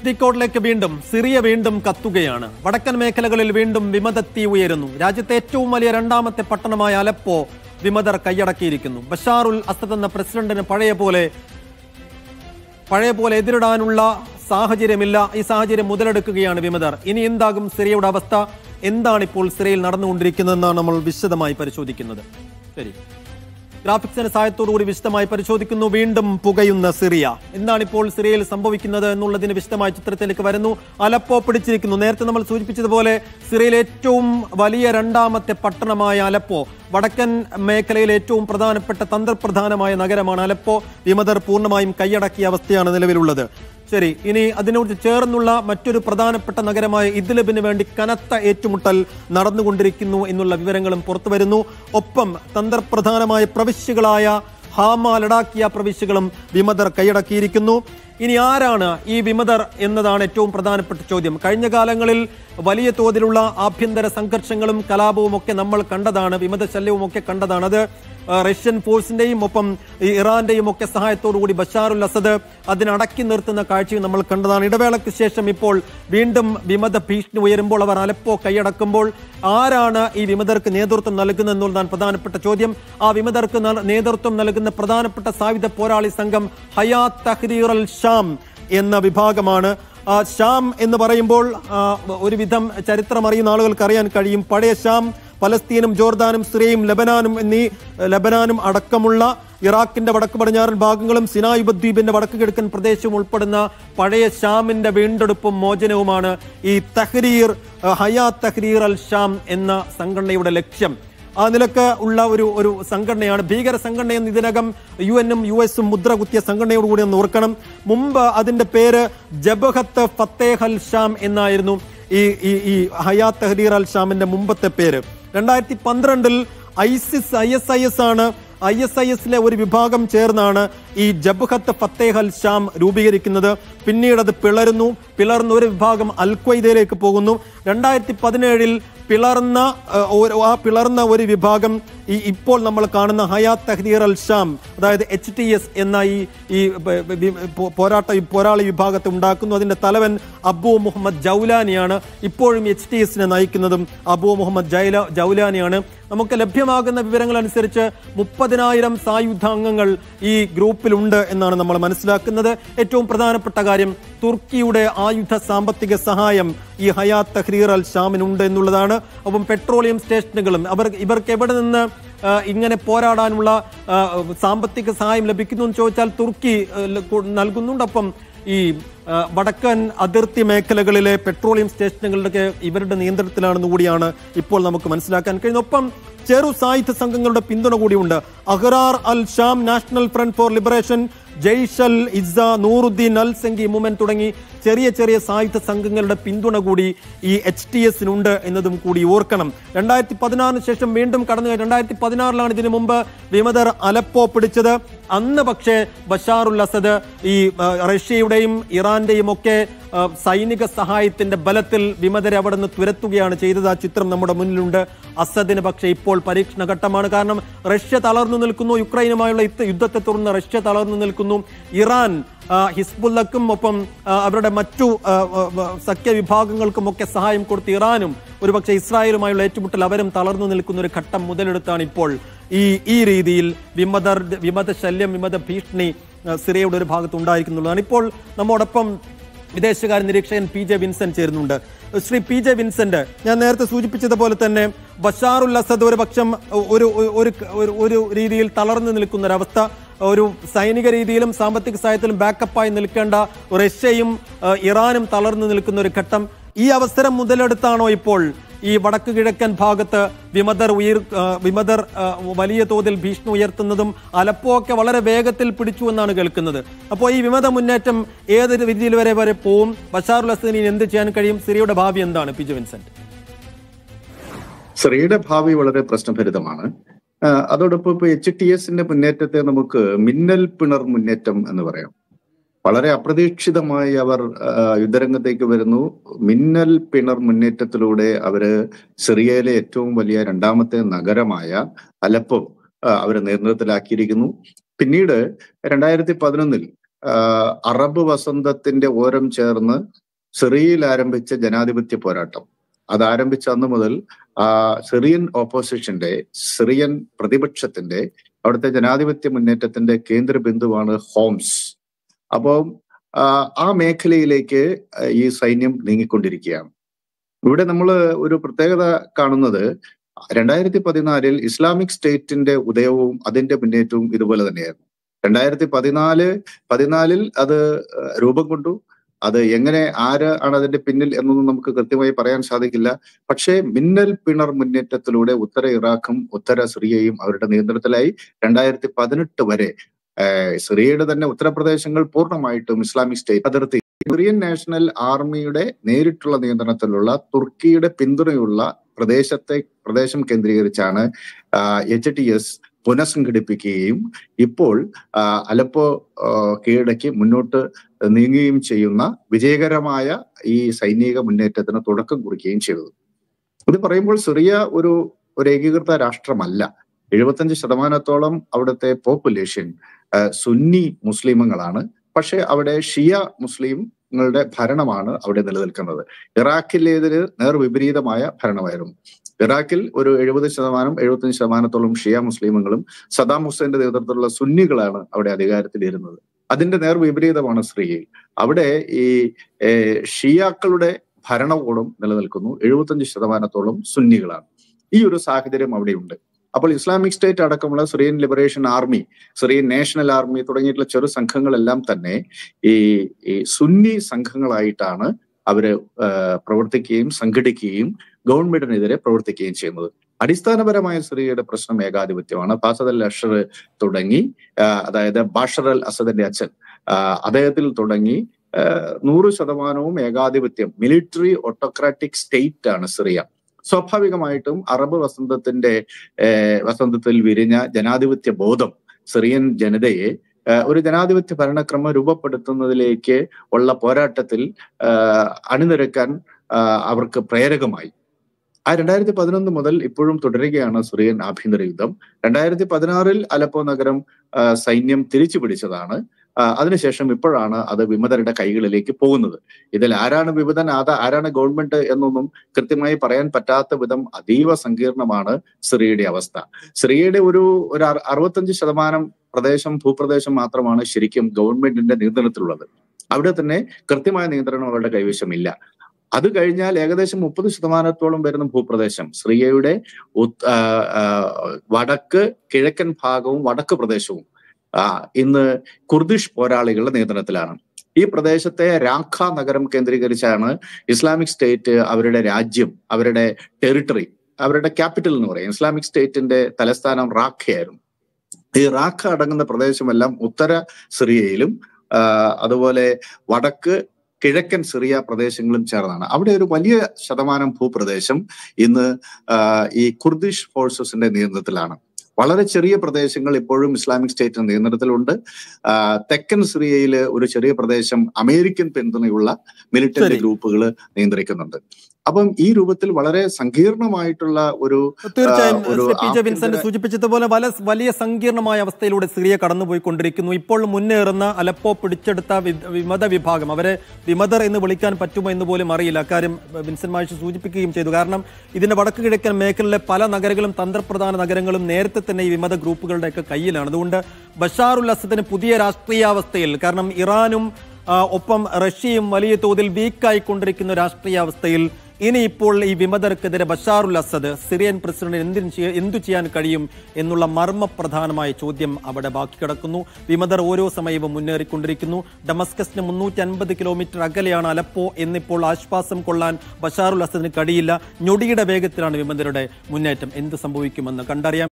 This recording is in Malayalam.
എച്ച് ഡി കോഡിലേക്ക് വീണ്ടും സിറിയ വീണ്ടും കത്തുകയാണ് വടക്കൻ മേഖലകളിൽ വീണ്ടും വിമതത്തി ഉയരുന്നു രാജ്യത്തെ ഏറ്റവും വലിയ രണ്ടാമത്തെ പട്ടണമായ അലപ്പോ വിമതർ കൈയടക്കിയിരിക്കുന്നു ബഷാർ ഉൽ അസദ് എന്ന പ്രസിഡന്റിന് പഴയ പോലെ പഴയ പോലെ എതിരിടാനുള്ള സാഹചര്യമില്ല ഈ സാഹചര്യം മുതലെടുക്കുകയാണ് വിമതർ ഇനി എന്താകും സിറിയയുടെ അവസ്ഥ എന്താണ് ഇപ്പോൾ സിറിയയിൽ നടന്നുകൊണ്ടിരിക്കുന്നതെന്നാണ് നമ്മൾ വിശദമായി പരിശോധിക്കുന്നത് ശരി ഗ്രാഫിക്സിന് സഹായത്തോടുകൂടി വിശദമായി പരിശോധിക്കുന്നു വീണ്ടും പുകയുന്ന സിറിയ എന്താണിപ്പോൾ ഇപ്പോൾ സിറിയയിൽ സംഭവിക്കുന്നത് എന്നുള്ളതിന് വിശദമായ ചിത്രത്തിലേക്ക് വരുന്നു അലപ്പോ പിടിച്ചിരിക്കുന്നു നേരത്തെ നമ്മൾ സൂചിപ്പിച്ചതുപോലെ സിറിയയിൽ ഏറ്റവും വലിയ രണ്ടാമത്തെ പട്ടണമായ അലപ്പോ വടക്കൻ മേഖലയിൽ ഏറ്റവും പ്രധാനപ്പെട്ട തന്ത്രപ്രധാനമായ നഗരമാണ് അലപ്പോ വിമതർ പൂർണ്ണമായും കൈയടക്കിയ അവസ്ഥയാണ് നിലവിലുള്ളത് ശരി ഇനി അതിനോട് ചേർന്നുള്ള മറ്റൊരു പ്രധാനപ്പെട്ട നഗരമായ ഇദ്ലബിന് വേണ്ടി കനത്ത ഏറ്റുമുട്ടൽ നടന്നുകൊണ്ടിരിക്കുന്നു എന്നുള്ള വിവരങ്ങളും പുറത്തു വരുന്നു ഒപ്പം തന്ത്രപ്രധാനമായ പ്രവിശ്യകളായ ഹാമ ലഡാക്കിയ പ്രവിശ്യകളും വിമതർ കൈയടക്കിയിരിക്കുന്നു ഇനി ആരാണ് ഈ വിമതർ എന്നതാണ് ഏറ്റവും പ്രധാനപ്പെട്ട ചോദ്യം കഴിഞ്ഞ കാലങ്ങളിൽ വലിയ തോതിലുള്ള ആഭ്യന്തര സംഘർഷങ്ങളും കലാപവും ഒക്കെ നമ്മൾ കണ്ടതാണ് വിമത ശല്യവും ഒക്കെ കണ്ടതാണ് അത് റഷ്യൻ ഫോഴ്സിന്റെയും ഒപ്പം ഇറാന്റെയും ഒക്കെ സഹായത്തോടുകൂടി ബഷാറുൽ അസദ് അതിനടക്കി നിർത്തുന്ന കാഴ്ചയും നമ്മൾ കണ്ടതാണ് ഇടവേളയ്ക്ക് ശേഷം ഇപ്പോൾ വീണ്ടും വിമത ഭീഷണി ഉയരുമ്പോൾ അവർ അലപ്പോ കൈയടക്കുമ്പോൾ ആരാണ് ഈ വിമതർക്ക് നേതൃത്വം നൽകുന്നത് എന്നുള്ളതാണ് പ്രധാനപ്പെട്ട ചോദ്യം ആ വിമതർക്ക് നേതൃത്വം നൽകുന്ന പ്രധാനപ്പെട്ട സായുധ പോരാളി സംഘം ഹയാ തഹ്രീർ അൽ ഷാം എന്ന വിഭാഗമാണ് ഷാം എന്ന് പറയുമ്പോൾ ഒരുവിധം ചരിത്രം അറിയുന്ന ആളുകൾക്ക് അറിയാൻ കഴിയും പഴയ ഷാം പലസ്തീനും ജോർദാനും സിറിയയും ലബനാനും എന്നീ ലബനാനും അടക്കമുള്ള ഇറാഖിന്റെ വടക്ക് പടിഞ്ഞാറൻ ഭാഗങ്ങളും സിനാ ഉപദ്വീപിന്റെ വടക്ക് കിഴക്കൻ പ്രദേശവും ഉൾപ്പെടുന്ന പഴയ ഷാമിന്റെ വീണ്ടെടുപ്പും മോചനവുമാണ് ഈ തഹ്രീർ ഹയാ തഹ്രീർ അൽ ഷാം എന്ന സംഘടനയുടെ ലക്ഷ്യം ആ നിലക്ക് ഉള്ള ഒരു ഒരു സംഘടനയാണ് ഭീകര സംഘടനയെന്ന് ഇതിനകം യു എന്നും യു എസും മുദ്ര കുത്തിയ സംഘടനയോടുകൂടി ഒന്ന് ഓർക്കണം മുമ്പ് അതിന്റെ പേര് ജബഹത്ത് ഫത്തേഹൽ ഷാം എന്നായിരുന്നു ഈ ഈ ഈ ഹയാ തഹദീർ അൽ ഷാമിന്റെ മുമ്പത്തെ പേര് രണ്ടായിരത്തി പന്ത്രണ്ടിൽ ISIS I S I S ആണ് ഐ എസ് ഐ എസിലെ ഒരു വിഭാഗം ചേർന്നാണ് ഈ ജബ്ഹത്ത് ഫത്തേഹ് അൽ ഷാം രൂപീകരിക്കുന്നത് പിന്നീട് അത് പിളരുന്നു പിളർന്ന ഒരു വിഭാഗം അൽ പോകുന്നു രണ്ടായിരത്തി പതിനേഴിൽ പിളർന്ന ആ പിളർന്ന ഒരു വിഭാഗം ഈ ഇപ്പോൾ നമ്മൾ കാണുന്ന ഹയാത്ത് തഹ്ദീർ അൽ ഷാം അതായത് എച്ച് ടി എസ് എന്ന ഈ ഈ പോരാട്ട പോരാളി വിഭാഗത്തെ ഉണ്ടാക്കുന്നു അതിൻ്റെ തലവൻ അബു മുഹമ്മദ് ജൗലാനിയാണ് ഇപ്പോഴും എച്ച് ടി എസിനെ നയിക്കുന്നതും അബു മുഹമ്മദ് ജൈല ജൗലാനിയാണ് നമുക്ക് ലഭ്യമാകുന്ന വിവരങ്ങൾ അനുസരിച്ച് മുപ്പതിനായിരം സായുധാംഗങ്ങൾ ഈ ഗ്രൂപ്പ് ഗ്രൂപ്പിലുണ്ട് എന്നാണ് നമ്മൾ മനസ്സിലാക്കുന്നത് ഏറ്റവും പ്രധാനപ്പെട്ട കാര്യം തുർക്കിയുടെ ആയുധ സാമ്പത്തിക സഹായം ഈ ഹയാത്ത് തഹ്രീർ അൽ ഷാമിനുണ്ട് എന്നുള്ളതാണ് ഒപ്പം പെട്രോളിയം സ്റ്റേഷനുകളും അവർ ഇവർക്ക് എവിടെ നിന്ന് ഇങ്ങനെ പോരാടാനുള്ള സാമ്പത്തിക സഹായം ലഭിക്കുന്നു എന്ന് ചോദിച്ചാൽ തുർക്കി നൽകുന്നുണ്ടപ്പം ഈ വടക്കൻ അതിർത്തി മേഖലകളിലെ പെട്രോളിയം സ്റ്റേഷനുകളിലൊക്കെ ഇവരുടെ നിയന്ത്രണത്തിലാണെന്ന് കൂടിയാണ് ഇപ്പോൾ നമുക്ക് മനസ്സിലാക്കാൻ കഴിയുന്നത് ഒപ്പം ചെറു സായുധ സംഘങ്ങളുടെ പിന്തുണ കൂടിയുണ്ട് Ahrar al Sham National Front for Liberation Jaysh al Izza Nuruddin al Zenki movement തുടങ്ങി ചെറിയ ചെറിയ സായുധ സംഘങ്ങളുടെ പിന്തുണ കൂടി ഈ എച്ച് ടി എസിനുണ്ട് എന്നതും കൂടി ഓർക്കണം രണ്ടായിരത്തി പതിനാറിന് ശേഷം വീണ്ടും കടന്നു രണ്ടായിരത്തി പതിനാറിലാണ് ഇതിനു മുമ്പ് വിമതർ അലപ്പോ പിടിച്ചത് അന്ന് പക്ഷേ ബഷാറുൽ അസദ് ഈ റഷ്യയുടെയും ഇറാന്റെയും ഒക്കെ സൈനിക സഹായത്തിന്റെ ബലത്തിൽ വിമതരെ അവിടെ നിന്ന് തുരത്തുകയാണ് ചെയ്തത് ആ ചിത്രം നമ്മുടെ മുന്നിലുണ്ട് അസദിന് പക്ഷെ ഇപ്പോൾ പരീക്ഷണ ഘട്ടമാണ് കാരണം റഷ്യ തളർന്നു നിൽക്കുന്നു യുക്രൈനുമായുള്ള യുദ്ധത്തെ തുടർന്ന് റഷ്യ തളർന്നു നിൽക്കുന്നു ഇറാൻ ഹിസ്ബുല്ലക്കും ഒപ്പം അവരുടെ മറ്റു വിഭാഗങ്ങൾക്കും ഒക്കെ സഹായം കൊടുത്ത് ഇറാനും ഒരുപക്ഷെ ഇസ്രായേലുമായുള്ള ഏറ്റുമുട്ടൽ അവരും തളർന്നു നിൽക്കുന്ന ഒരു ഘട്ടം മുതലെടുത്താണ് ഇപ്പോൾ ഈ ഈ രീതിയിൽ വിമത വിമത ശല്യം വിമത ഭീഷണി സിറിയയുടെ ഒരു ഭാഗത്ത് ഉണ്ടായിരിക്കുന്നുള്ളതാണ് ഇപ്പോൾ നമ്മോടൊപ്പം വിദേശകാര്യ നിരീക്ഷകൻ പി ജെ വിൻസെന്റ് ചേരുന്നുണ്ട് ശ്രീ പി ജെ വിൻസെന്റ് ഞാൻ നേരത്തെ സൂചിപ്പിച്ചതുപോലെ തന്നെ ബഷാറുൽ അസദ് ഒരു പക്ഷം ഒരു ഒരു ഒരു രീതിയിൽ തളർന്നു നിൽക്കുന്ന ഒരവസ്ഥ ഒരു സൈനിക രീതിയിലും സാമ്പത്തിക സഹായത്തിലും ബാക്കപ്പായി നിൽക്കേണ്ട റഷ്യയും ഇറാനും തളർന്നു നിൽക്കുന്ന ഒരു ഘട്ടം ഈ അവസരം മുതലെടുത്താണോ ഇപ്പോൾ ഈ വടക്കു കിഴക്കൻ ഭാഗത്ത് വിമതർ ഉയർ വിമതർ വലിയ തോതിൽ ഭീഷണി ഉയർത്തുന്നതും അലപ്പോ ഒക്കെ വളരെ വേഗത്തിൽ പിടിച്ചു എന്നാണ് കേൾക്കുന്നത് അപ്പോൾ ഈ വിമത മുന്നേറ്റം ഏത് രീതിയിൽ വരെ വരെ പോവും ബഷാറുൽ അസദിന് എന്ത് ചെയ്യാൻ കഴിയും സിറിയയുടെ ഭാവി എന്താണ് പിജു വിൻസെന്റ് സിറിയയുടെ ഭാവി വളരെ പ്രശ്നഭരിതമാണ് അതോടൊപ്പം ഇപ്പൊ എച്ച് ടി എസിന്റെ മുന്നേറ്റത്തെ നമുക്ക് മിന്നൽ പിണർ മുന്നേറ്റം എന്ന് പറയാം വളരെ അപ്രതീക്ഷിതമായി അവർ യുദ്ധരംഗത്തേക്ക് വരുന്നു മിന്നൽ പിണർ മുന്നേറ്റത്തിലൂടെ അവര് സിറിയയിലെ ഏറ്റവും വലിയ രണ്ടാമത്തെ നഗരമായ അലപ്പം അവർ നേതൃത്വത്തിലാക്കിയിരിക്കുന്നു പിന്നീട് രണ്ടായിരത്തി പതിനൊന്നിൽ അറബ് വസന്തത്തിന്റെ ഓരം ചേർന്ന് സിറിയയിൽ ആരംഭിച്ച ജനാധിപത്യ പോരാട്ടം അത് ആരംഭിച്ച അന്ന് മുതൽ സിറിയൻ ഓപ്പോസിഷന്റെ സിറിയൻ പ്രതിപക്ഷത്തിന്റെ അവിടുത്തെ ജനാധിപത്യ മുന്നേറ്റത്തിന്റെ കേന്ദ്ര ബിന്ദുവാണ് ഹോംസ് അപ്പം ആ മേഖലയിലേക്ക് ഈ സൈന്യം നീങ്ങിക്കൊണ്ടിരിക്കുകയാണ് ഇവിടെ നമ്മൾ ഒരു പ്രത്യേകത കാണുന്നത് രണ്ടായിരത്തി പതിനാലിൽ ഇസ്ലാമിക് സ്റ്റേറ്റിന്റെ ഉദയവും അതിന്റെ മുന്നേറ്റവും ഇതുപോലെ തന്നെയായിരുന്നു രണ്ടായിരത്തി പതിനാല് പതിനാലിൽ അത് രൂപം കൊണ്ടു അത് എങ്ങനെ ആര് ആണ് അതിന്റെ പിന്നിൽ എന്നൊന്നും നമുക്ക് കൃത്യമായി പറയാൻ സാധിക്കില്ല പക്ഷേ മിന്നൽ പിണർ മുന്നേറ്റത്തിലൂടെ ഉത്തര ഇറാഖും ഉത്തര സിറിയയും അവരുടെ നിയന്ത്രണത്തിലായി രണ്ടായിരത്തി പതിനെട്ട് വരെ സിറിയയുടെ തന്നെ ഉത്തരപ്രദേശങ്ങൾ പൂർണ്ണമായിട്ടും ഇസ്ലാമിക് സ്റ്റേറ്റ് അതിർത്തി സിറിയൻ നാഷണൽ ആർമിയുടെ നേരിട്ടുള്ള നിയന്ത്രണത്തിലുള്ള തുർക്കിയുടെ പിന്തുണയുള്ള പ്രദേശത്തെ പ്രദേശം കേന്ദ്രീകരിച്ചാണ് എച്ച് ടി എസ് പുനഃസംഘടിപ്പിക്കുകയും ഇപ്പോൾ അലപ്പോ കീഴടക്കി മുന്നോട്ട് നീങ്ങുകയും ചെയ്യുന്ന വിജയകരമായ ഈ സൈനിക മുന്നേറ്റത്തിന് തുടക്കം കുറിക്കുകയും ചെയ്തത് ഇത് പറയുമ്പോൾ സിറിയ ഒരു ഒരു ഏകീകൃത രാഷ്ട്രമല്ല എഴുപത്തഞ്ച് ശതമാനത്തോളം അവിടുത്തെ പോപ്പുലേഷൻ സുന്നി മുസ്ലിമുകളാണ് പക്ഷെ അവിടെ ഷിയ മുസ്ലിങ്ങളുടെ ഭരണമാണ് അവിടെ നിലനിൽക്കുന്നത് ഇറാഖിലേതിന് നേർവിപരീതമായ ഭരണമായിരുന്നു ഇറാഖിൽ ഒരു എഴുപത് ശതമാനം എഴുപത്തഞ്ച് ശതമാനത്തോളം ഷിയ മുസ്ലിമുകളും സദാം ഹുസൈന്റെ നേതൃത്വത്തിലുള്ള സുന്നികളാണ് അവിടെ അധികാരത്തിലിരുന്നത് അതിന്റെ നേർവിപരീതമാണ് സ്ത്രീയിൽ അവിടെ ഈ ഷിയാക്കളുടെ ഭരണകൂടം നിലനിൽക്കുന്നു എഴുപത്തഞ്ച് ശതമാനത്തോളം സുന്നികളാണ് ഈ ഒരു സാഹചര്യം അവിടെയുണ്ട് അപ്പോൾ ഇസ്ലാമിക് സ്റ്റേറ്റ് അടക്കമുള്ള Syrian Liberation Army Syrian National Army തുടങ്ങിയിട്ടുള്ള ചെറു സംഘങ്ങളെല്ലാം തന്നെ ഈ സുന്നി സംഘങ്ങളായിട്ടാണ് അവര് പ്രവർത്തിക്കുകയും സംഘടിക്കുകയും ഗവൺമെന്റിനെതിരെ പ്രവർത്തിക്കുകയും ചെയ്യുന്നത് അടിസ്ഥാനപരമായ സിറിയയുടെ പ്രശ്നം ഏകാധിപത്യമാണ് ഫാസദ് അൽ അഷർ തുടങ്ങി അതായത് ബാഷർ അൽ അസദിന്റെ അച്ഛൻ അദ്ദേഹത്തിൽ തുടങ്ങി നൂറ് ശതമാനവും ഏകാധിപത്യം മിലിറ്ററി ഓട്ടോക്രാറ്റിക് സ്റ്റേറ്റ് ആണ് സിറിയ സ്വാഭാവികമായിട്ടും അറബ് വസന്തത്തിന്റെ വസന്തത്തിൽ വിരിഞ്ഞ ജനാധിപത്യ ബോധം സിറിയൻ ജനതയെ ഒരു ജനാധിപത്യ ഭരണക്രമം രൂപപ്പെടുത്തുന്നതിലേക്ക് ഉള്ള പോരാട്ടത്തിൽ അണിനിരക്കാൻ അവർക്ക് പ്രേരകമായി ആ രണ്ടായിരത്തി പതിനൊന്ന് മുതൽ ഇപ്പോഴും തുടരുകയാണ് സിറിയൻ ആഭ്യന്തര യുദ്ധം രണ്ടായിരത്തി പതിനാറിൽ അലപ്പോ നഗരം സൈന്യം തിരിച്ചു പിടിച്ചതാണ് അതിനുശേഷം ഇപ്പോഴാണ് അത് വിമതരുടെ കൈകളിലേക്ക് പോകുന്നത് ഇതിൽ ആരാണ് വിമതൻ അത് ആരാണ് ഗവൺമെന്റ് എന്നൊന്നും കൃത്യമായി പറയാൻ പറ്റാത്ത വിധം അതീവ സങ്കീർണമാണ് ശ്രീയുടെ അവസ്ഥ ശ്രീയുടെ ഒരു ഒരു അറുപത്തഞ്ച് ശതമാനം പ്രദേശം ഭൂപ്രദേശം മാത്രമാണ് ശരിക്കും ഗവൺമെന്റിന്റെ നിയന്ത്രണത്തിലുള്ളത് അവിടെ തന്നെ കൃത്യമായ നിയന്ത്രണം അവരുടെ കൈവശമില്ല അത് കഴിഞ്ഞാൽ ഏകദേശം മുപ്പത് ശതമാനത്തോളം വരുന്ന ഭൂപ്രദേശം സിറിയയുടെ വടക്ക് കിഴക്കൻ ഭാഗവും വടക്ക് പ്രദേശവും ആ ഇന്ന് കുർദിഷ് പോരാളികളുടെ നിയന്ത്രണത്തിലാണ് ഈ പ്രദേശത്തെ രാഖ നഗരം കേന്ദ്രീകരിച്ചാണ് ഇസ്ലാമിക് സ്റ്റേറ്റ് അവരുടെ രാജ്യം അവരുടെ ടെറിട്ടറി അവരുടെ ക്യാപിറ്റൽ എന്ന് പറയും ഇസ്ലാമിക് സ്റ്റേറ്റിന്റെ തലസ്ഥാനം റാഖയായിരുന്നു ഈ റാഖ അടങ്ങുന്ന പ്രദേശമെല്ലാം ഉത്തര സിറിയയിലും അതുപോലെ വടക്ക് കിഴക്കൻ സിറിയ പ്രദേശങ്ങളും ചേർന്നാണ് അവിടെ ഒരു വലിയ ശതമാനം ഭൂപ്രദേശം ഇന്ന് ഈ കുർദിഷ് ഫോഴ്സസിന്റെ നിയന്ത്രണത്തിലാണ് വളരെ ചെറിയ പ്രദേശങ്ങൾ ഇപ്പോഴും ഇസ്ലാമിക് സ്റ്റേറ്റിന് നിയന്ത്രണത്തിലുണ്ട് തെക്കൻ സിറിയയിൽ ഒരു ചെറിയ പ്രദേശം അമേരിക്കൻ പിന്തുണയുള്ള മിലിറ്ററി ഗ്രൂപ്പുകൾ നിയന്ത്രിക്കുന്നുണ്ട് അപ്പം ഈ രൂപത്തിൽ വളരെ സങ്കീർണമായിട്ടുള്ള ഒരു തീർച്ചയായും സൂചിപ്പിച്ചതുപോലെ വലിയ സങ്കീർണമായ അവസ്ഥയിലൂടെ സിറിയ കടന്നുപോയിക്കൊണ്ടിരിക്കുന്നു ഇപ്പോൾ മുന്നേറുന്ന അലപ്പോ പിടിച്ചെടുത്ത വിമത വിഭാഗം അവരെ വിമതർ എന്ന് വിളിക്കാൻ പറ്റുമോ എന്ന് പോലും അറിയില്ല അക്കാര്യം വിൻസൻ മാഴ്ച സൂചിപ്പിക്കുകയും ചെയ്തു കാരണം ഇതിന്റെ വടക്ക് കിഴക്കൻ മേഖലയിലെ പല നഗരങ്ങളും തന്ത്രപ്രധാന നഗരങ്ങളും നേരത്തെ തന്നെ ഈ വിമത ഗ്രൂപ്പുകളുടെയൊക്കെ കയ്യിലാണ് അതുകൊണ്ട് ബഷാർ ഉൽ അസദിന് പുതിയ രാഷ്ട്രീയാവസ്ഥയിൽ കാരണം ഇറാനും ഒപ്പം റഷ്യയും വലിയ തോതിൽ വീക്കായിക്കൊണ്ടിരിക്കുന്ന രാഷ്ട്രീയാവസ്ഥയിൽ ഇനിയിപ്പോൾ ഈ വിമതർക്കെതിരെ ബഷാറുൽ അസദ് സിറിയൻ പ്രസിഡന്റിന് എന്തിന് എന്തു ചെയ്യാൻ കഴിയും എന്നുള്ള മർമ്മപ്രധാനമായ ചോദ്യം അവിടെ ബാക്കി കിടക്കുന്നു വിമതർ ഓരോ സമയവും മുന്നേറിക്കൊണ്ടിരിക്കുന്നു ഡമസ്കസിന് മുന്നൂറ്റി അൻപത് കിലോമീറ്റർ അകലെയാണ് അലപ്പോ എന്നിപ്പോൾ ആശ്വാസം കൊള്ളാൻ ബഷാറുൽ അസദിന് കഴിയില്ല ഞൊടിയുടെ വേഗത്തിലാണ് വിമതരുടെ മുന്നേറ്റം എന്ത് സംഭവിക്കുമെന്ന് കണ്ടറിയാം